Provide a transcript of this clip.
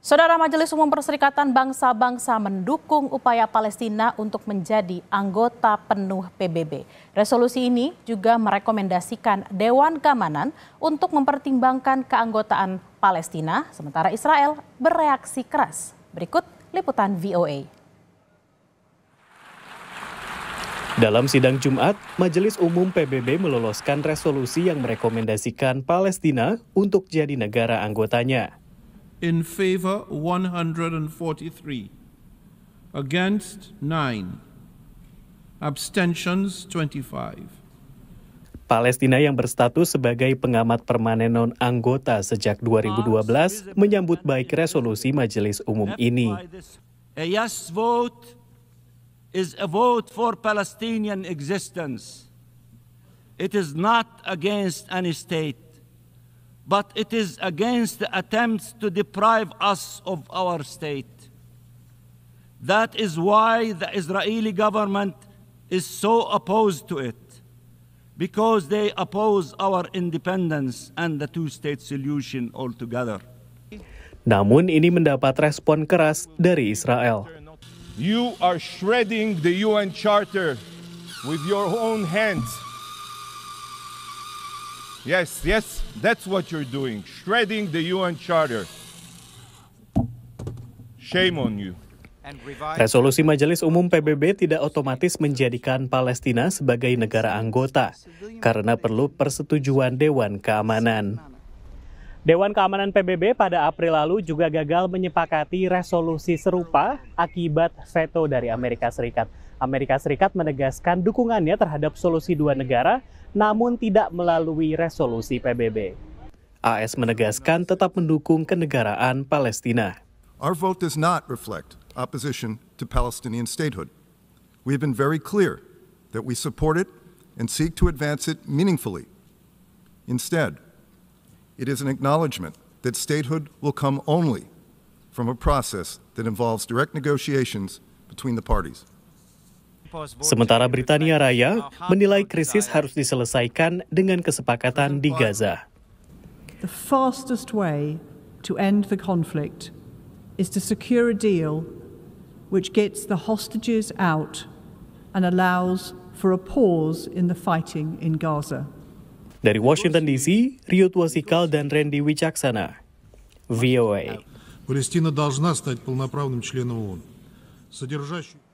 Saudara Majelis Umum Perserikatan Bangsa-Bangsa mendukung upaya Palestina untuk menjadi anggota penuh PBB. Resolusi ini juga merekomendasikan Dewan Keamanan untuk mempertimbangkan keanggotaan Palestina, sementara Israel bereaksi keras. Berikut liputan VOA. Dalam sidang Jumat, Majelis Umum PBB meloloskan resolusi yang merekomendasikan Palestina untuk jadi negara anggotanya in favor 143, against 9, abstentions 25. Palestina yang berstatus sebagai pengamat permanen non-anggota sejak 2012 menyambut baik resolusi majelis umum ini. A yes vote is a vote for Palestinian existence. It is not against any state. but it is against the attempts to deprive us of our state. That is why the Israeli government is so opposed to it, because they oppose our independence and the two state solution altogether. Namun ini mendapat respon keras dari Israel. You are shredding the UN Charter with your own hands. Yes, yes, that's what you're doing, shredding the UN Charter. Shame on you. Resolusi Majelis Umum PBB tidak otomatis menjadikan Palestina sebagai negara anggota karena perlu persetujuan Dewan Keamanan. Dewan Keamanan PBB pada April lalu juga gagal menyepakati resolusi serupa akibat veto dari Amerika Serikat. Amerika Serikat menegaskan dukungannya terhadap solusi dua negara namun tidak melalui resolusi PBB. AS menegaskan tetap mendukung kenegaraan Palestina. Our vote does not reflect opposition to Palestinian statehood. We have been very clear that we support it and seek to advance it meaningfully. Instead, it is an acknowledgement that statehood will come only from a process that involves direct negotiations between the parties. Sementara Britania Raya menilai krisis harus diselesaikan dengan kesepakatan di Gaza. The fastest way to end the conflict is to secure a deal which gets the hostages out and allows for a pause in the fighting in Gaza. Dari Washington DC, Rio Tuasikal dan Randy Wicaksana, VOA. Palestina должна стать полноправным членом ООН, содержащим...